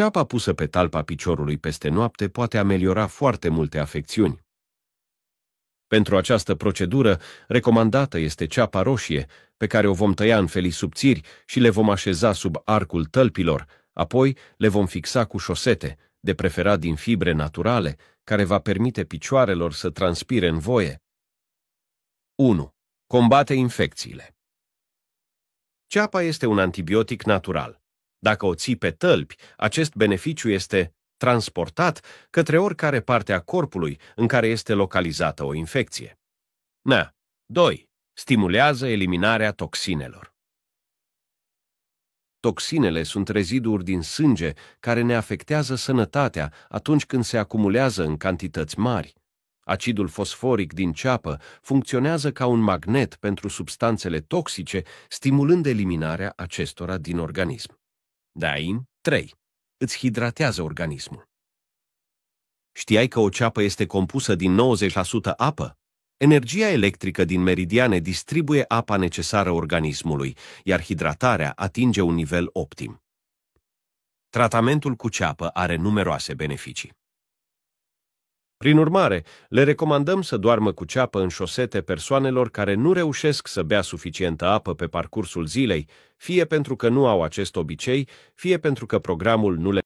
Ceapa pusă pe talpa piciorului peste noapte poate ameliora foarte multe afecțiuni. Pentru această procedură, recomandată este ceapa roșie, pe care o vom tăia în felii subțiri și le vom așeza sub arcul tălpilor, apoi le vom fixa cu șosete, de preferat din fibre naturale, care va permite picioarelor să transpire în voie. 1. Combate infecțiile Ceapa este un antibiotic natural. Dacă o ții pe tălpi, acest beneficiu este transportat către oricare parte a corpului în care este localizată o infecție. Na. 2. Stimulează eliminarea toxinelor. Toxinele sunt reziduri din sânge care ne afectează sănătatea atunci când se acumulează în cantități mari. Acidul fosforic din ceapă funcționează ca un magnet pentru substanțele toxice, stimulând eliminarea acestora din organism. Dain 3. Îți hidratează organismul. Știai că o ceapă este compusă din 90% apă? Energia electrică din meridiane distribuie apa necesară organismului, iar hidratarea atinge un nivel optim. Tratamentul cu ceapă are numeroase beneficii. Prin urmare, le recomandăm să doarmă cu ceapă în șosete persoanelor care nu reușesc să bea suficientă apă pe parcursul zilei, fie pentru că nu au acest obicei, fie pentru că programul nu le